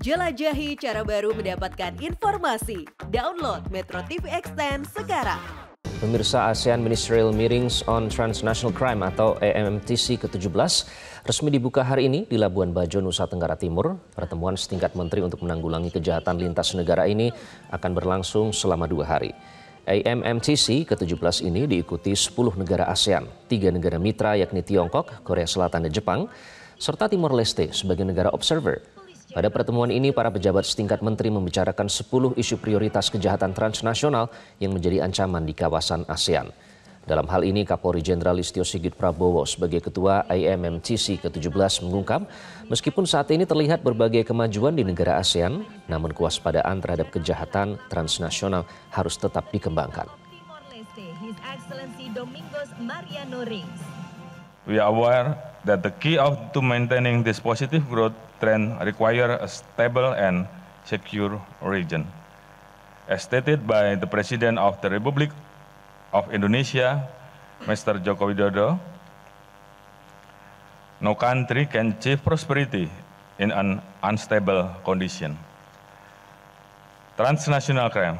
Jelajahi cara baru mendapatkan informasi. Download Metro TV Extend sekarang. Pemirsa ASEAN Ministerial Meetings on Transnational Crime atau AMMTC ke-17 resmi dibuka hari ini di Labuan Bajo, Nusa Tenggara Timur. Pertemuan setingkat menteri untuk menanggulangi kejahatan lintas negara ini akan berlangsung selama dua hari. AMMTC ke-17 ini diikuti 10 negara ASEAN, tiga negara mitra yakni Tiongkok, Korea Selatan, dan Jepang, serta Timor Leste sebagai negara observer. Pada pertemuan ini, para pejabat setingkat menteri membicarakan 10 isu prioritas kejahatan transnasional yang menjadi ancaman di kawasan ASEAN. Dalam hal ini, Kapolri Jenderal Listio Sigit Prabowo sebagai Ketua IMMTC ke-17 mengungkap, meskipun saat ini terlihat berbagai kemajuan di negara ASEAN, namun kewaspadaan terhadap kejahatan transnasional harus tetap dikembangkan we are aware that the key of to maintaining this positive growth trend require a stable and secure region. As stated by the President of the Republic of Indonesia, Mr. Joko Widodo, no country can achieve prosperity in an unstable condition. Transnational crime,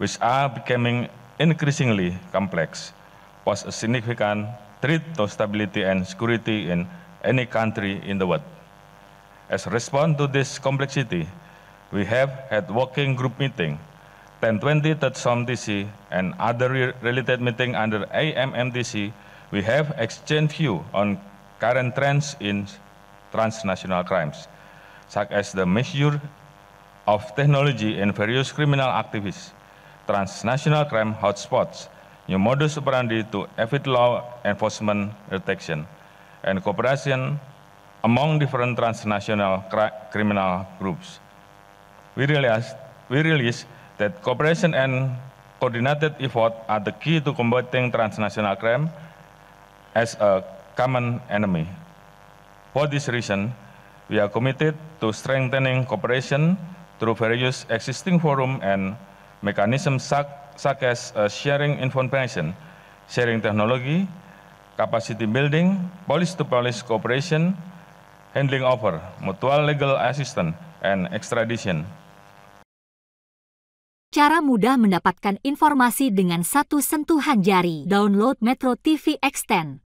which are becoming increasingly complex, was a significant threat to stability and security in any country in the world. As a response to this complexity, we have had working group meeting, 1020 TETSOM DC, and other re related meeting under AMMDC. We have exchanged view on current trends in transnational crimes, such as the measure of technology in various criminal activities, transnational crime hotspots, New modus operandi to evit law enforcement detection and cooperation among different transnational criminal groups. We realize, we realize that cooperation and coordinated effort are the key to combating transnational crime as a common enemy. For this reason, we are committed to strengthening cooperation through various existing forum and mechanisms such such as uh, sharing information, sharing technology, capacity building, police-to-police -police cooperation, handling over, mutual legal assistance, and extradition. Cara mudah mendapatkan informasi dengan satu sentuhan jari. Download Metro TV Extend.